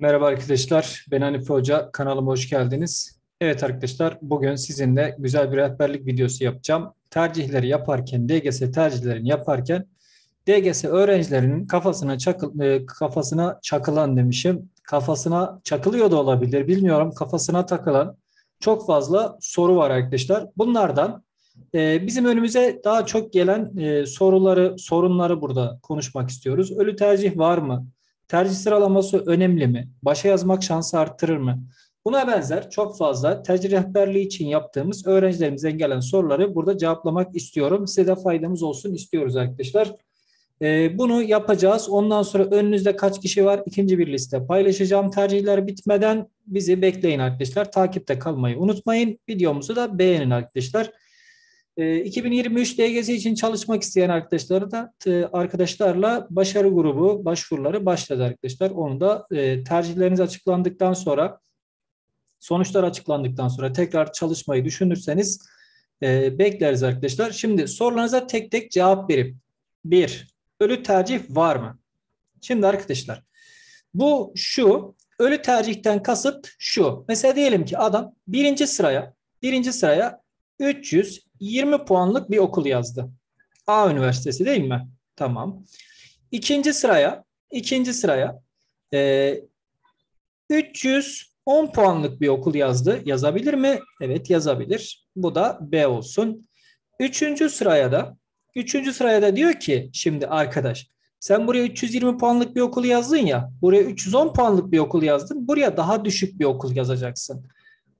Merhaba arkadaşlar, ben Hanif Hoca, kanalıma hoş geldiniz. Evet arkadaşlar, bugün sizinle güzel bir rehberlik videosu yapacağım. Tercihleri yaparken, DGS tercihlerini yaparken, DGS öğrencilerinin kafasına, çakıl, e, kafasına çakılan demişim, kafasına çakılıyor da olabilir, bilmiyorum, kafasına takılan çok fazla soru var arkadaşlar. Bunlardan e, Bizim önümüze daha çok gelen e, soruları, sorunları burada konuşmak istiyoruz. Ölü tercih var mı? Tercih sıralaması önemli mi? Başa yazmak şansı arttırır mı? Buna benzer çok fazla tercih rehberliği için yaptığımız öğrencilerimizden gelen soruları burada cevaplamak istiyorum. Size de faydamız olsun istiyoruz arkadaşlar. Ee, bunu yapacağız. Ondan sonra önünüzde kaç kişi var? İkinci bir liste paylaşacağım. Tercihler bitmeden bizi bekleyin arkadaşlar. Takipte kalmayı unutmayın. Videomuzu da beğenin arkadaşlar. 2023 ee, DGZ için çalışmak isteyen arkadaşları da e, arkadaşlarla başarı grubu başvuruları başladı arkadaşlar. Onu da e, tercihleriniz açıklandıktan sonra sonuçlar açıklandıktan sonra tekrar çalışmayı düşünürseniz e, bekleriz arkadaşlar. Şimdi sorularınıza tek tek cevap verip bir Ölü tercih var mı? Şimdi arkadaşlar bu şu ölü tercihten kasıt şu. Mesela diyelim ki adam birinci sıraya birinci sıraya 320 puanlık bir okul yazdı. A Üniversitesi değil mi? Tamam. İkinci sıraya, ikinci sıraya e, 310 puanlık bir okul yazdı. Yazabilir mi? Evet yazabilir. Bu da B olsun. Üçüncü sıraya da, üçüncü sıraya da diyor ki şimdi arkadaş sen buraya 320 puanlık bir okul yazdın ya, buraya 310 puanlık bir okul yazdın, buraya daha düşük bir okul yazacaksın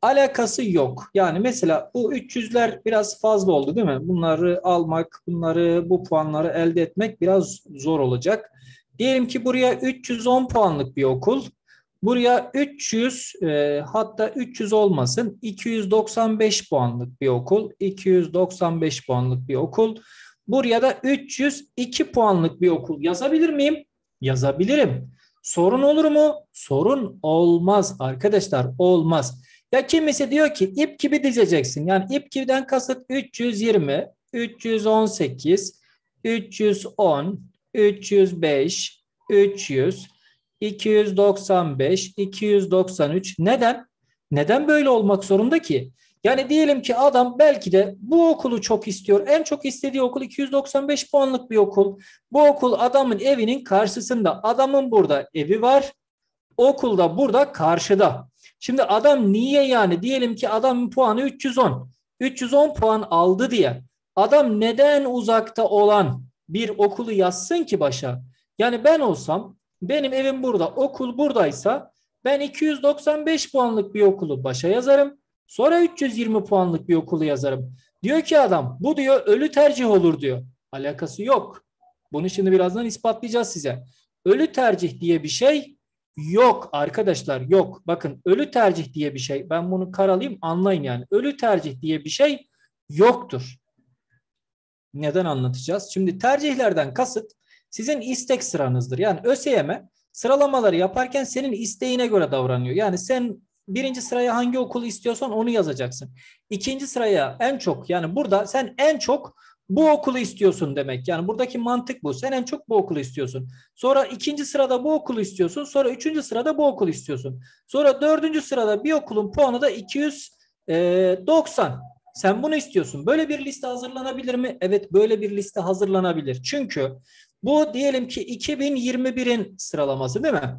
alakası yok. Yani mesela bu 300'ler biraz fazla oldu değil mi? Bunları almak, bunları bu puanları elde etmek biraz zor olacak. Diyelim ki buraya 310 puanlık bir okul. Buraya 300 e, hatta 300 olmasın 295 puanlık bir okul. 295 puanlık bir okul. Buraya da 302 puanlık bir okul yazabilir miyim? Yazabilirim. Sorun olur mu? Sorun olmaz arkadaşlar olmaz. Ya kimisi diyor ki ip gibi dizeceksin. Yani ip gibiden kasıt 320, 318, 310, 305, 300, 295, 293. Neden? Neden böyle olmak zorunda ki? Yani diyelim ki adam belki de bu okulu çok istiyor. En çok istediği okul 295 puanlık bir okul. Bu okul adamın evinin karşısında. Adamın burada evi var. Okulda burada karşıda. Şimdi adam niye yani diyelim ki adamın puanı 310. 310 puan aldı diye adam neden uzakta olan bir okulu yazsın ki başa? Yani ben olsam benim evim burada okul buradaysa ben 295 puanlık bir okulu başa yazarım. Sonra 320 puanlık bir okulu yazarım. Diyor ki adam bu diyor ölü tercih olur diyor. Alakası yok. Bunu şimdi birazdan ispatlayacağız size. Ölü tercih diye bir şey Yok arkadaşlar yok. Bakın ölü tercih diye bir şey. Ben bunu karalayayım anlayın yani. Ölü tercih diye bir şey yoktur. Neden anlatacağız? Şimdi tercihlerden kasıt sizin istek sıranızdır. Yani ÖSYM sıralamaları yaparken senin isteğine göre davranıyor. Yani sen birinci sıraya hangi okulu istiyorsan onu yazacaksın. İkinci sıraya en çok yani burada sen en çok bu okulu istiyorsun demek. Yani buradaki mantık bu. Sen en çok bu okulu istiyorsun. Sonra ikinci sırada bu okulu istiyorsun. Sonra üçüncü sırada bu okulu istiyorsun. Sonra dördüncü sırada bir okulun puanı da 290. E, Sen bunu istiyorsun. Böyle bir liste hazırlanabilir mi? Evet böyle bir liste hazırlanabilir. Çünkü bu diyelim ki 2021'in sıralaması değil mi?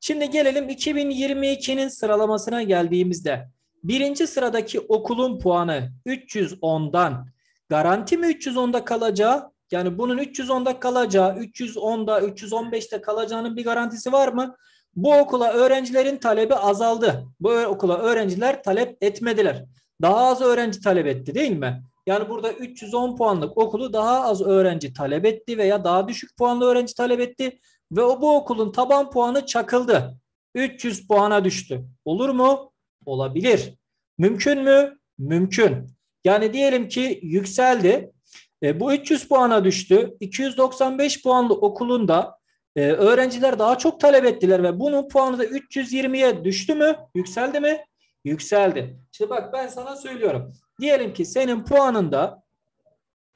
Şimdi gelelim 2022'nin sıralamasına geldiğimizde. Birinci sıradaki okulun puanı 310'dan Garanti mi 310'da kalacağı? Yani bunun 310'da kalacağı, 310'da, 315'te kalacağının bir garantisi var mı? Bu okula öğrencilerin talebi azaldı. Bu okula öğrenciler talep etmediler. Daha az öğrenci talep etti değil mi? Yani burada 310 puanlık okulu daha az öğrenci talep etti veya daha düşük puanlı öğrenci talep etti ve o bu okulun taban puanı çakıldı. 300 puana düştü. Olur mu? Olabilir. Mümkün mü? Mümkün. Yani diyelim ki yükseldi. E, bu 300 puana düştü. 295 puanlı okulunda e, öğrenciler daha çok talep ettiler ve bunun puanı da 320'ye düştü mü? Yükseldi mi? Yükseldi. Şimdi bak ben sana söylüyorum. Diyelim ki senin puanında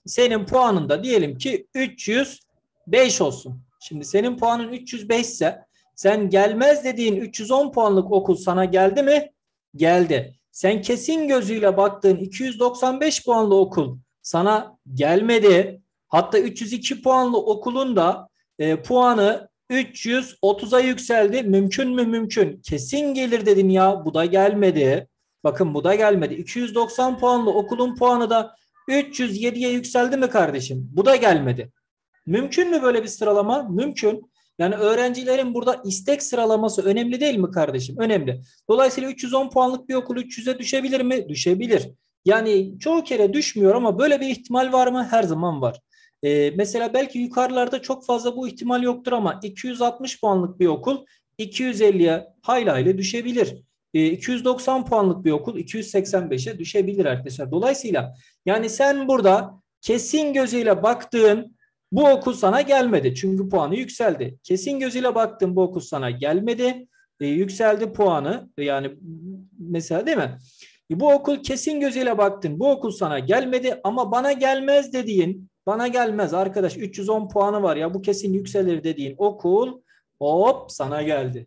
senin puanında diyelim ki 305 olsun. Şimdi senin puanın 305 ise sen gelmez dediğin 310 puanlık okul sana geldi mi? Geldi. Sen kesin gözüyle baktığın 295 puanlı okul sana gelmedi. Hatta 302 puanlı okulun da e, puanı 330'a yükseldi. Mümkün mü mümkün? Kesin gelir dedin ya. Bu da gelmedi. Bakın bu da gelmedi. 290 puanlı okulun puanı da 307'ye yükseldi mi kardeşim? Bu da gelmedi. Mümkün mü böyle bir sıralama? Mümkün. Yani öğrencilerin burada istek sıralaması önemli değil mi kardeşim? Önemli. Dolayısıyla 310 puanlık bir okul 300'e düşebilir mi? Düşebilir. Yani çoğu kere düşmüyor ama böyle bir ihtimal var mı? Her zaman var. Ee, mesela belki yukarılarda çok fazla bu ihtimal yoktur ama 260 puanlık bir okul 250'ye hayli hayli düşebilir. 290 ee, puanlık bir okul 285'e düşebilir arkadaşlar. Dolayısıyla yani sen burada kesin gözüyle baktığın bu okul sana gelmedi çünkü puanı yükseldi. Kesin gözüyle baktım bu okul sana gelmedi. E, yükseldi puanı yani mesela değil mi? E, bu okul kesin gözüyle baktın bu okul sana gelmedi ama bana gelmez dediğin bana gelmez arkadaş 310 puanı var ya bu kesin yükselir dediğin okul hop sana geldi.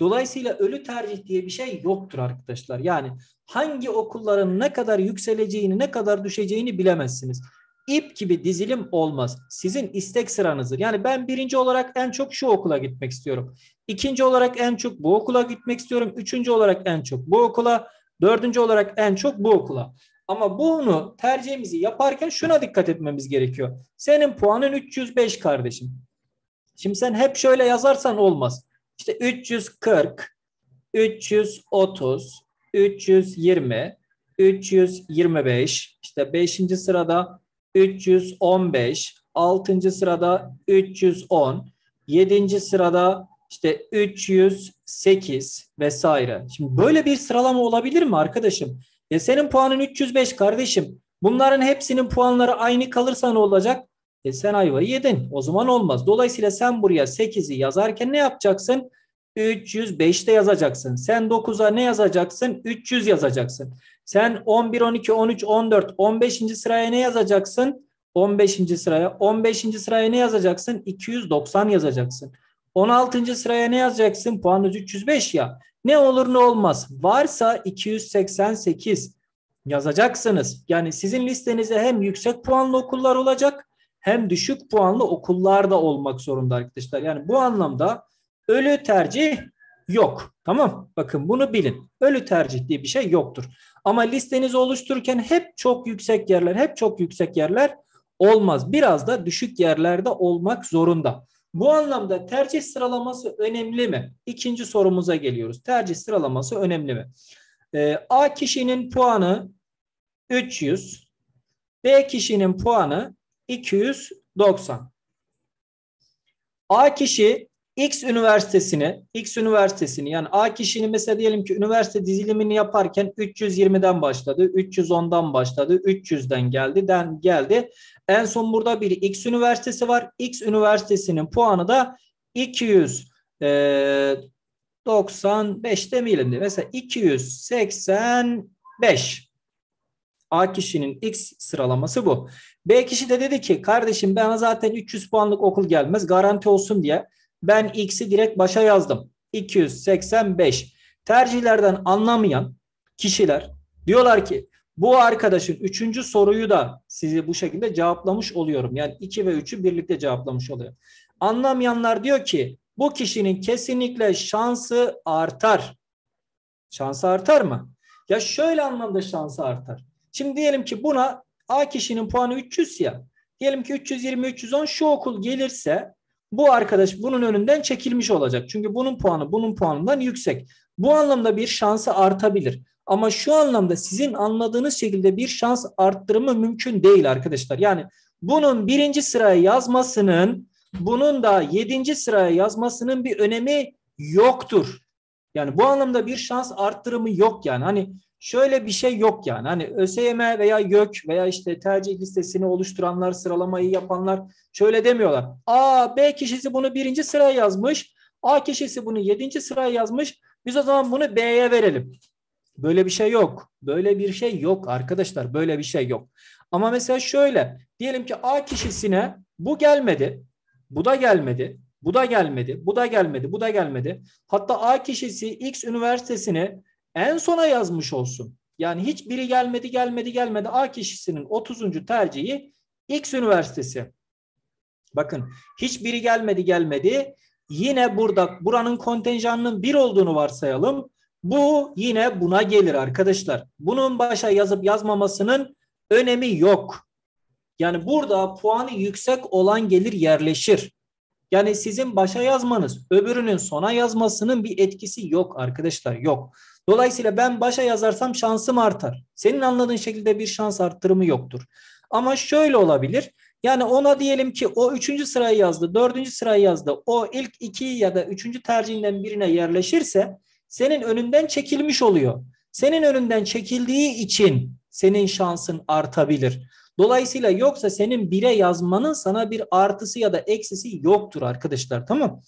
Dolayısıyla ölü tercih diye bir şey yoktur arkadaşlar. Yani hangi okulların ne kadar yükseleceğini ne kadar düşeceğini bilemezsiniz ip gibi dizilim olmaz. Sizin istek sıranızdır. Yani ben birinci olarak en çok şu okula gitmek istiyorum. İkinci olarak en çok bu okula gitmek istiyorum. Üçüncü olarak en çok bu okula. Dördüncü olarak en çok bu okula. Ama bunu tercihimizi yaparken şuna dikkat etmemiz gerekiyor. Senin puanın 305 kardeşim. Şimdi sen hep şöyle yazarsan olmaz. İşte 340, 330, 320, 325, İşte 5. sırada 315, 6. sırada 310, 7. sırada işte 308 vesaire. Şimdi böyle bir sıralama olabilir mi arkadaşım? E senin puanın 305 kardeşim. Bunların hepsinin puanları aynı kalırsa ne olacak? E sen ayvayı yedin. O zaman olmaz. Dolayısıyla sen buraya 8'i yazarken ne yapacaksın? 305'te yazacaksın. Sen 9'a ne yazacaksın? 300 yazacaksın. Sen 11, 12, 13, 14, 15. sıraya ne yazacaksın? 15. sıraya. 15. sıraya ne yazacaksın? 290 yazacaksın. 16. sıraya ne yazacaksın? Puanınız 305 ya. Ne olur ne olmaz. Varsa 288 yazacaksınız. Yani sizin listenize hem yüksek puanlı okullar olacak hem düşük puanlı okullar da olmak zorunda arkadaşlar. Yani bu anlamda ölü tercih yok. Tamam bakın bunu bilin. Ölü tercih diye bir şey yoktur. Ama listenizi oluştururken hep çok yüksek yerler, hep çok yüksek yerler olmaz. Biraz da düşük yerlerde olmak zorunda. Bu anlamda tercih sıralaması önemli mi? İkinci sorumuza geliyoruz. Tercih sıralaması önemli mi? Ee, A kişinin puanı 300. B kişinin puanı 290. A kişi X üniversitesini, X üniversitesini yani A kişinin mesela diyelim ki üniversite dizilimini yaparken 320'den başladı, 310'dan başladı, 300'den geldi, den geldi. En son burada bir X üniversitesi var. X üniversitesinin puanı da 295 e, 95 demeyelim de mesela 285. A kişinin X sıralaması bu. B kişi de dedi ki kardeşim ben zaten 300 puanlık okul gelmez garanti olsun diye ben x'i direkt başa yazdım. 285. Tercihlerden anlamayan kişiler diyorlar ki bu arkadaşın üçüncü soruyu da sizi bu şekilde cevaplamış oluyorum. Yani 2 ve 3'ü birlikte cevaplamış oluyor. Anlamayanlar diyor ki bu kişinin kesinlikle şansı artar. Şansı artar mı? Ya şöyle anlamda şansı artar. Şimdi diyelim ki buna A kişinin puanı 300 ya. Diyelim ki 320-310 şu okul gelirse bu arkadaş bunun önünden çekilmiş olacak. Çünkü bunun puanı bunun puanından yüksek. Bu anlamda bir şansı artabilir. Ama şu anlamda sizin anladığınız şekilde bir şans arttırımı mümkün değil arkadaşlar. Yani bunun birinci sıraya yazmasının bunun da yedinci sıraya yazmasının bir önemi yoktur. Yani bu anlamda bir şans arttırımı yok yani. Hani Şöyle bir şey yok yani. Hani ÖSYM veya YÖK veya işte tercih listesini oluşturanlar, sıralamayı yapanlar şöyle demiyorlar. A, B kişisi bunu birinci sıraya yazmış. A kişisi bunu yedinci sıraya yazmış. Biz o zaman bunu B'ye verelim. Böyle bir şey yok. Böyle bir şey yok arkadaşlar. Böyle bir şey yok. Ama mesela şöyle. Diyelim ki A kişisine bu gelmedi. Bu da gelmedi. Bu da gelmedi. Bu da gelmedi. Bu da gelmedi. Hatta A kişisi X üniversitesini en sona yazmış olsun. Yani hiçbiri gelmedi gelmedi gelmedi A kişisinin 30. tercihi X üniversitesi. Bakın hiçbiri gelmedi gelmedi. Yine burada buranın kontenjanının 1 olduğunu varsayalım. Bu yine buna gelir arkadaşlar. Bunun başa yazıp yazmamasının önemi yok. Yani burada puanı yüksek olan gelir yerleşir. Yani sizin başa yazmanız öbürünün sona yazmasının bir etkisi yok arkadaşlar yok. Dolayısıyla ben başa yazarsam şansım artar. Senin anladığın şekilde bir şans arttırımı yoktur. Ama şöyle olabilir. Yani ona diyelim ki o üçüncü sırayı yazdı, dördüncü sırayı yazdı. O ilk iki ya da üçüncü tercihinden birine yerleşirse senin önünden çekilmiş oluyor. Senin önünden çekildiği için senin şansın artabilir. Dolayısıyla yoksa senin bire yazmanın sana bir artısı ya da eksisi yoktur arkadaşlar tamam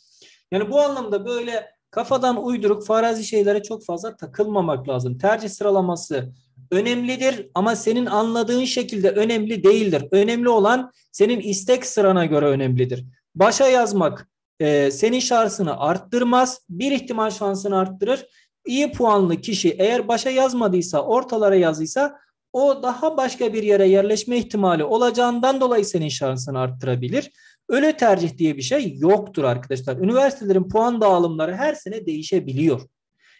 Yani bu anlamda böyle Kafadan uyduruk farazi şeylere çok fazla takılmamak lazım. Tercih sıralaması önemlidir ama senin anladığın şekilde önemli değildir. Önemli olan senin istek sırana göre önemlidir. Başa yazmak e, senin şansını arttırmaz. Bir ihtimal şansını arttırır. İyi puanlı kişi eğer başa yazmadıysa, ortalara yazıysa, o daha başka bir yere yerleşme ihtimali olacağından dolayı senin şansını arttırabilir. Ölü tercih diye bir şey yoktur arkadaşlar. Üniversitelerin puan dağılımları her sene değişebiliyor.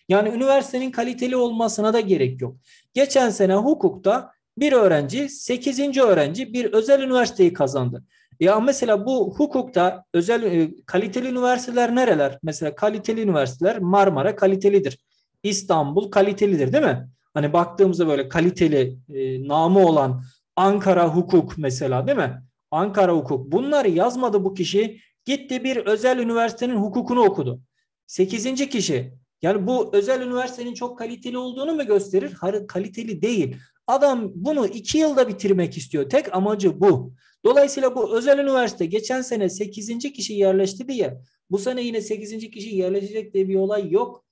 Yani üniversitenin kaliteli olmasına da gerek yok. Geçen sene hukukta bir öğrenci, 8. öğrenci bir özel üniversiteyi kazandı. Ya mesela bu hukukta özel e, kaliteli üniversiteler nereler? Mesela kaliteli üniversiteler Marmara kalitelidir. İstanbul kalitelidir değil mi? Hani baktığımızda böyle kaliteli, e, namı olan Ankara hukuk mesela değil mi? Ankara Hukuk. Bunları yazmadı bu kişi. Gitti bir özel üniversitenin hukukunu okudu. Sekizinci kişi. Yani bu özel üniversitenin çok kaliteli olduğunu mu gösterir? Hayır kaliteli değil. Adam bunu iki yılda bitirmek istiyor. Tek amacı bu. Dolayısıyla bu özel üniversite geçen sene sekizinci kişi yerleşti diye bu sene yine sekizinci kişi yerleşecek diye bir olay yok.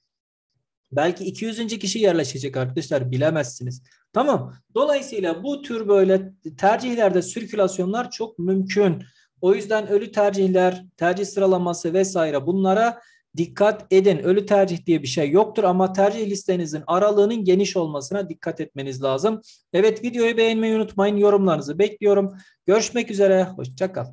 Belki 200. kişi yerleşecek arkadaşlar bilemezsiniz. Tamam. Dolayısıyla bu tür böyle tercihlerde sirkülasyonlar çok mümkün. O yüzden ölü tercihler, tercih sıralaması vesaire bunlara dikkat edin. Ölü tercih diye bir şey yoktur ama tercih listenizin aralığının geniş olmasına dikkat etmeniz lazım. Evet videoyu beğenmeyi unutmayın. Yorumlarınızı bekliyorum. Görüşmek üzere. Hoşçakal.